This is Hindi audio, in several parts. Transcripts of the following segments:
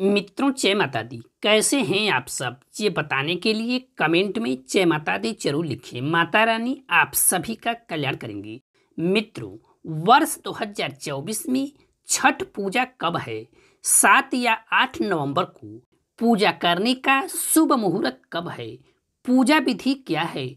मित्रों जय माता दी कैसे हैं आप सब ये बताने के लिए कमेंट में जय माता दी जरूर लिखें माता रानी आप सभी का कल्याण करेंगे मित्रों वर्ष 2024 में छठ पूजा कब है सात या आठ नवंबर को पूजा करने का शुभ मुहूर्त कब है पूजा विधि क्या है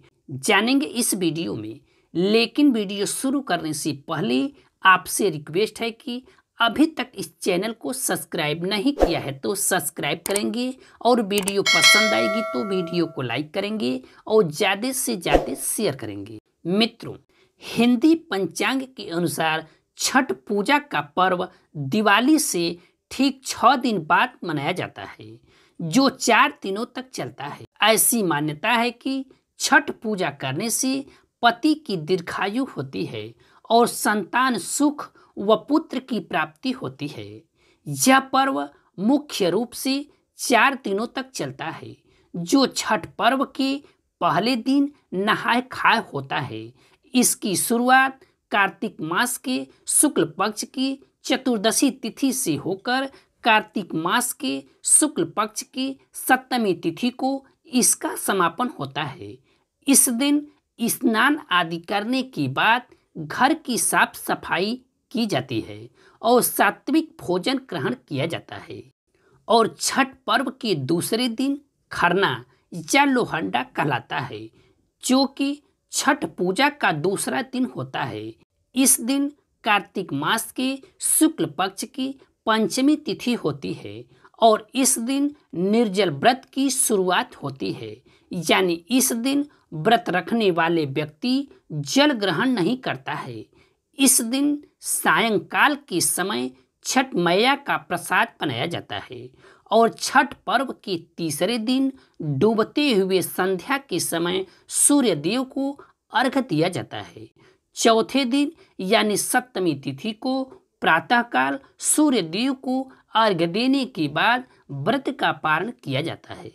जानेंगे इस वीडियो में लेकिन वीडियो शुरू करने से पहले आपसे रिक्वेस्ट है कि अभी तक इस चैनल को सब्सक्राइब नहीं किया है तो सब्सक्राइब करेंगे और वीडियो पसंद आएगी तो वीडियो को लाइक करेंगे और ज़्यादा से ज़्यादा शेयर करेंगे मित्रों हिंदी पंचांग के अनुसार छठ पूजा का पर्व दिवाली से ठीक छः दिन बाद मनाया जाता है जो चार दिनों तक चलता है ऐसी मान्यता है कि छठ पूजा करने से पति की दीर्घायु होती है और संतान सुख व पुत्र की प्राप्ति होती है यह पर्व मुख्य रूप से चार दिनों तक चलता है जो छठ पर्व के पहले दिन नहाय खाय होता है इसकी शुरुआत कार्तिक मास के शुक्ल पक्ष की चतुर्दशी तिथि से होकर कार्तिक मास के शुक्ल पक्ष की सप्तमी तिथि को इसका समापन होता है इस दिन स्नान आदि करने के बाद घर की साफ सफाई की जाती है और सात्विक भोजन ग्रहण किया जाता है और छठ पर्व के दूसरे दिन खरना या लोहंडा कहलाता है जो कि छठ पूजा का दूसरा दिन होता है इस दिन कार्तिक मास के शुक्ल पक्ष की पंचमी तिथि होती है और इस दिन निर्जल व्रत की शुरुआत होती है यानी इस दिन व्रत रखने वाले व्यक्ति जल ग्रहण नहीं करता है इस दिन सायंकाल के समय छठ मैया का प्रसाद बनाया जाता है और छठ पर्व के तीसरे दिन डूबते हुए संध्या के समय सूर्य देव को अर्घ दिया जाता है चौथे दिन यानी सप्तमी तिथि को प्रातःकाल सूर्य देव को अर्घ देने के बाद व्रत का पारण किया जाता है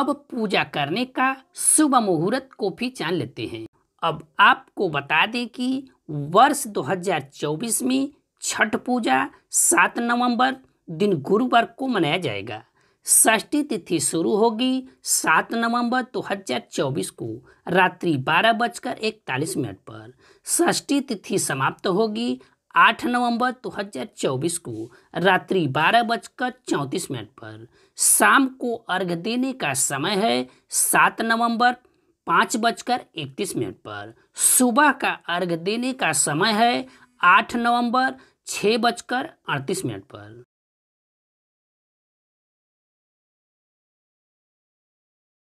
अब पूजा करने का शुभ मुहूर्त को भी जान लेते हैं अब आपको बता दें कि वर्ष 2024 में छठ पूजा सात नवंबर दिन गुरुवार को मनाया जाएगा षष्ठी तिथि शुरू होगी सात नवंबर 2024 को रात्रि बारह बजकर इकतालीस मिनट पर षष्ठी तिथि समाप्त होगी आठ नवंबर 2024 को रात्रि बारह बजकर चौंतीस मिनट पर शाम को अर्घ देने का समय है सात नवंबर पाँच बजकर इकतीस मिनट पर सुबह का अर्घ देने का समय है आठ नवंबर छः बजकर अड़तीस मिनट पर